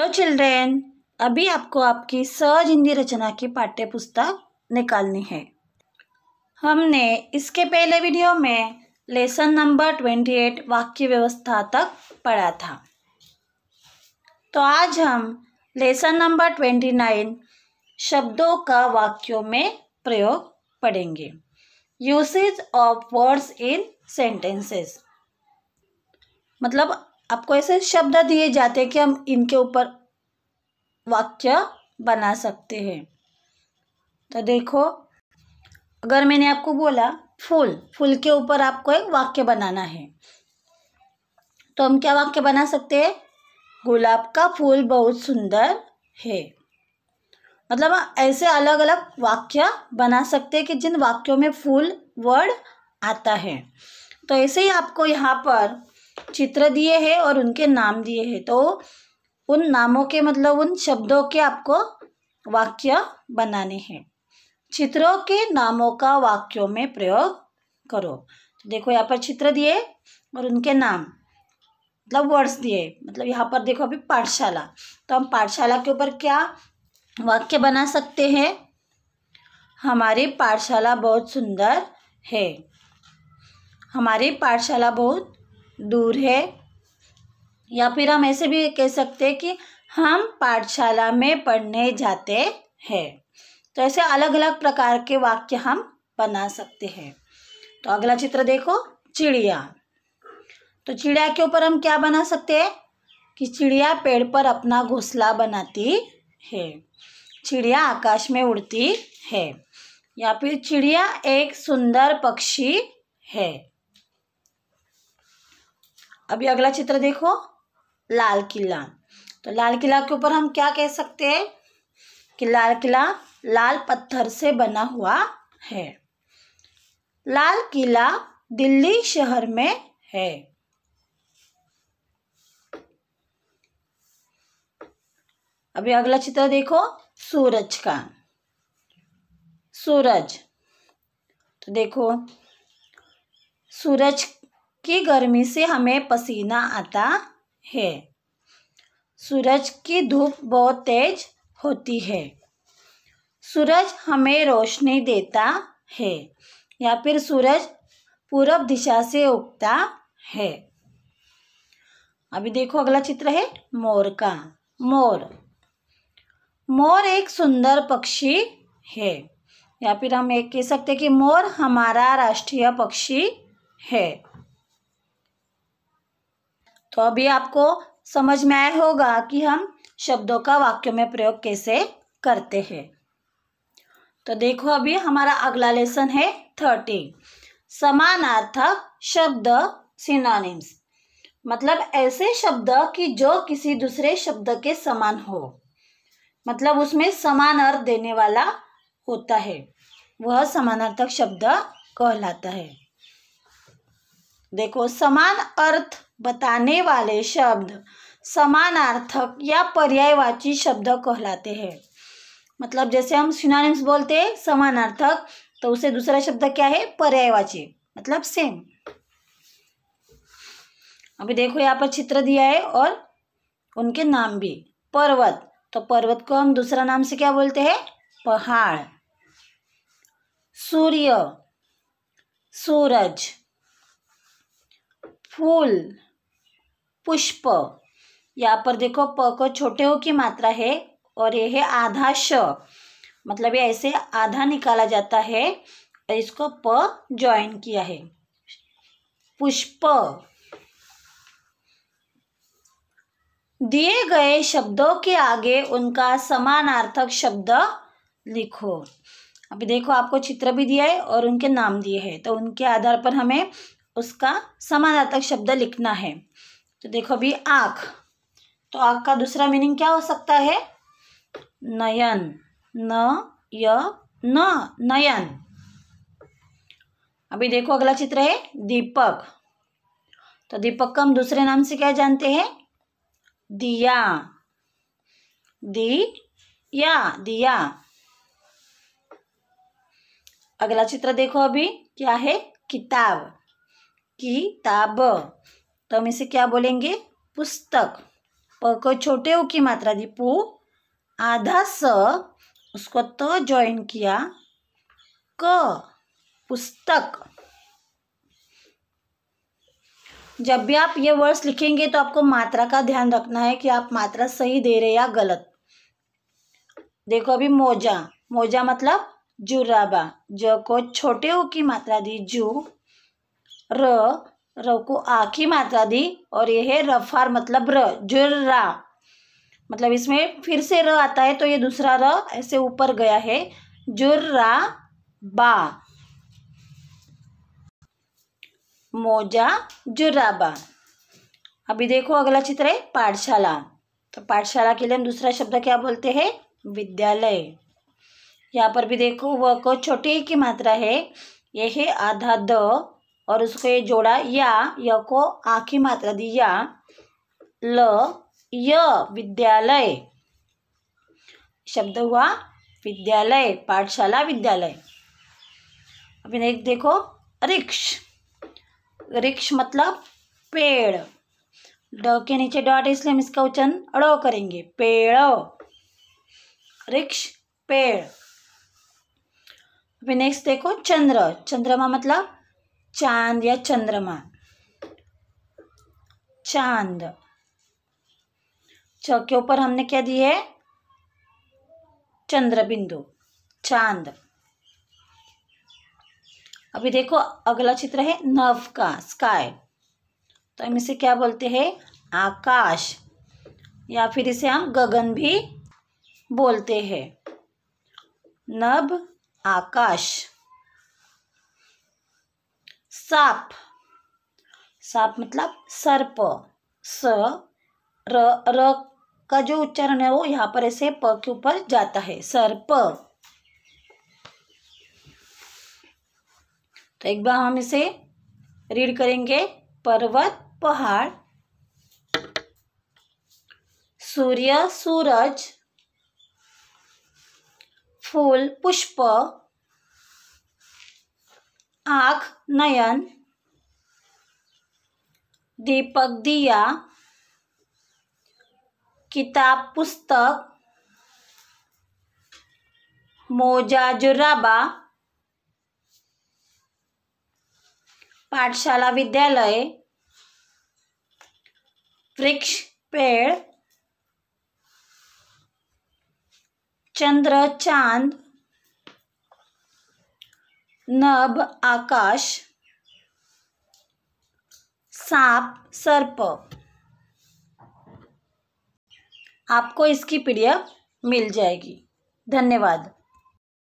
hello children अभी आपको आपकी सहज हिंदी रचना की पाठ्य पुस्तक निकालनी है हमने इसके पहले वीडियो में लेसन नंबर ट्वेंटी एट वाक्य व्यवस्था तक पढ़ा था तो आज हम लेसन नंबर ट्वेंटी नाइन शब्दों का वाक्यों में प्रयोग पढ़ेंगे usage of words in sentences मतलब आपको ऐसे शब्द दिए जाते हैं कि हम इनके ऊपर वाक्य बना सकते हैं तो देखो अगर मैंने आपको बोला फूल फूल के ऊपर आपको एक वाक्य बनाना है तो हम क्या वाक्य बना सकते हैं गुलाब का फूल बहुत सुंदर है मतलब ऐसे अलग अलग वाक्य बना सकते हैं कि जिन वाक्यों में फूल वर्ड आता है तो ऐसे ही आपको यहाँ पर चित्र दिए हैं और उनके नाम दिए हैं तो उन नामों के मतलब उन शब्दों के आपको वाक्य बनाने हैं चित्रों के नामों का वाक्यों में प्रयोग करो तो देखो यहाँ पर चित्र दिए और उनके नाम मतलब वर्ड्स दिए मतलब यहाँ पर देखो अभी पाठशाला तो हम पाठशाला के ऊपर क्या वाक्य बना सकते हैं हमारी पाठशाला बहुत सुंदर है हमारी पाठशाला बहुत दूर है या फिर हम ऐसे भी कह सकते हैं कि हम पाठशाला में पढ़ने जाते हैं तो ऐसे अलग अलग प्रकार के वाक्य हम बना सकते हैं तो अगला चित्र देखो चिड़िया तो चिड़िया के ऊपर हम क्या बना सकते हैं कि चिड़िया पेड़ पर अपना घोंसला बनाती है चिड़िया आकाश में उड़ती है या फिर चिड़िया एक सुंदर पक्षी है अभी अगला चित्र देखो लाल किला तो लाल किला के ऊपर हम क्या कह सकते हैं कि लाल किला लाल पत्थर से बना हुआ है लाल किला दिल्ली शहर में है अभी अगला चित्र देखो सूरज का सूरज तो देखो सूरज की गर्मी से हमें पसीना आता है सूरज की धूप बहुत तेज होती है सूरज हमें रोशनी देता है या फिर सूरज पूर्व दिशा से उगता है अभी देखो अगला चित्र है मोर का मोर मोर एक सुंदर पक्षी है या फिर हम एक कह सकते हैं कि मोर हमारा राष्ट्रीय पक्षी है तो अभी आपको समझ में आया होगा कि हम शब्दों का वाक्यों में प्रयोग कैसे करते हैं तो देखो अभी हमारा अगला लेसन है थर्टीन समानार्थक शब्द सिनोनिम्स मतलब ऐसे शब्द कि जो किसी दूसरे शब्द के समान हो मतलब उसमें समान अर्थ देने वाला होता है वह समानार्थक शब्द कहलाता है देखो समान अर्थ बताने वाले शब्द समानार्थक या पर्यायवाची शब्द कहलाते हैं मतलब जैसे हम सिनोनिम्स बोलते हैं समानार्थक तो उसे दूसरा शब्द क्या है पर्यायवाची मतलब सेम अभी देखो यहाँ पर चित्र दिया है और उनके नाम भी पर्वत तो पर्वत को हम दूसरा नाम से क्या बोलते हैं पहाड़ सूर्य सूरज फूल पुष्प यहाँ पर देखो प को छोटे हो की मात्रा है और ये है आधा श मतलब ये ऐसे आधा निकाला जाता है और इसको प ज्वाइन किया है पुष्प दिए गए शब्दों के आगे उनका समानार्थक शब्द लिखो अभी देखो आपको चित्र भी दिया है और उनके नाम दिए हैं तो उनके आधार पर हमें उसका समानार्थक शब्द लिखना है तो देखो अभी आँख तो आँख का दूसरा मीनिंग क्या हो सकता है नयन न य न नयन अभी देखो अगला चित्र है दीपक तो दीपक का हम दूसरे नाम से क्या जानते हैं दिया दी या दिया अगला चित्र देखो अभी क्या है किताब किताब तो हम इसे क्या बोलेंगे पुस्तक प को छोटे ओ की मात्रा दी पु आधा स उसको त तो ज्वाइन किया क पुस्तक जब भी आप ये वर्ड्स लिखेंगे तो आपको मात्रा का ध्यान रखना है कि आप मात्रा सही दे रहे या गलत देखो अभी मोजा मोजा मतलब जुराबा ज को छोटे ओ की मात्रा दी जू र र को आ मात्रा दी और ये है रफार मतलब र जुर्रा मतलब इसमें फिर से र आता है तो ये दूसरा र ऐसे ऊपर गया है जुर्रा बा मोजा जुराबा अभी देखो अगला चित्र है पाठशाला तो पाठशाला के लिए हम दूसरा शब्द क्या बोलते हैं विद्यालय यहाँ पर भी देखो वह को छोटे की मात्रा है यह है आधा द और उसको ये जोड़ा या य को आखी मात्रा दी या ल य विद्यालय शब्द हुआ विद्यालय पाठशाला विद्यालय अभी नेक्स्ट देखो रिक्ष रिक्ष मतलब पेड़ ड के नीचे डॉट इसलिए हम इसका उच्चारण अड़ो करेंगे पेड़ रिक्ष पेड़ अभी नेक्स्ट देखो चंद्र चंद्रमा मतलब चांद या चंद्रमा चांद चौके ऊपर हमने क्या दी है चंद्र बिंदु चांद अभी देखो अगला चित्र है नव का स्काई तो हम इसे क्या बोलते हैं आकाश या फिर इसे हम गगन भी बोलते हैं नभ आकाश साप साप मतलब सर्प स र र का जो उच्चारण है वो यहाँ पर ऐसे प के ऊपर जाता है सर्प तो एक बार हम इसे रीड करेंगे पर्वत पहाड़ सूर्य सूरज फूल पुष्प आख नयन दीपक दिया किताब पुस्तक मोजा जुराबा पाठशाला विद्यालय वृक्ष पेड़ चंद्र चांद नभ आकाश सांप सर्प आपको इसकी पीडीएफ मिल जाएगी धन्यवाद